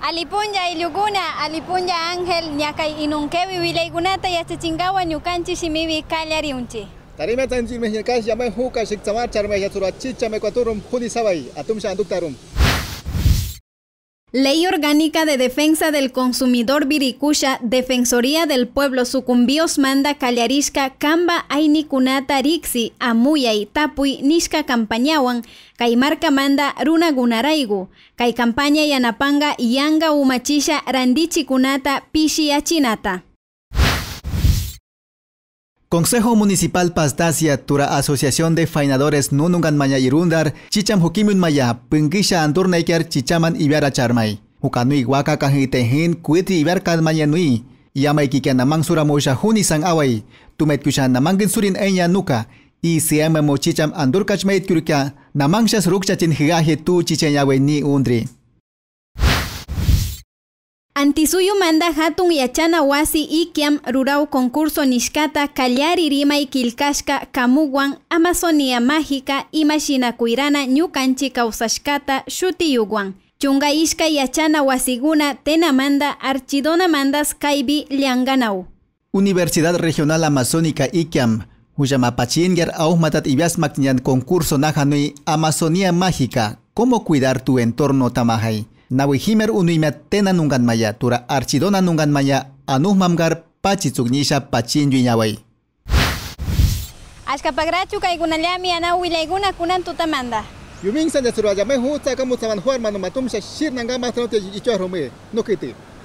Alipunya ilyukuna, alipunya ángel, ñakay inunkewi wilaykunata yachachinkawa ñukanchi shimiwi kallariunchi. Tarime tanchi mehñakash yamay huka shiktamar charme yaturachicha mekuaturum judisabay, atumsha anduktarum. Ley Orgánica de Defensa del Consumidor Viricuya, Defensoría del Pueblo Sucumbíos Manda Callarisca Camba Ainikunata, Rixi y Tapui Nishka Campañawan Caimarca Manda Runa Gunaraigu Caicampaña Yanapanga Yanga Umachisha Randichi Kunata Pishi Achinata Consejo Municipal Pastaza Tura Asociación de Fainadores Nunungan Maya Irundar, Chicham Hukimun Maya, Pungisha Andurneiker, Chichaman ibera Charmai. Hukanui Waka Kajitehin, Kuitri Iberkan Maya Nui. mangsura Suramoisha Juni sang Away, Tumetkusha Namangin Surin Enya Nuka, y chicham Mochicham Andurkachmait Kurka, Namangsha Rukchachin Higaje Tu Ni Undri. Antisuyu manda hatun yachana wasi ikiam rurau concurso nishkata kallari rima y kilkashka kamuwan Amazonia mágica kuirana Kuirana, Nyukanchi shuti yuguan. Chunga ishka yachana wasiguna tena manda archidona mandas kaibi lianganau. Universidad Regional Amazónica Ikiam, Uyamapachinger Aumatat Ibiasmak concurso Nahanui Amazonía Mágica, ¿Cómo cuidar tu entorno Tamahai? Nawi himer unuimia tena nungan maya tura archidona nungan maya anuh mamgar pachi tsugnisha pachi njuinyawai. Ashka pagrachu kai kunalami ana wilaiguna kunan tutamanda. Yuming sanja suruwa jamai huu tsaka mutsaman huar shir rumi. Nukiti.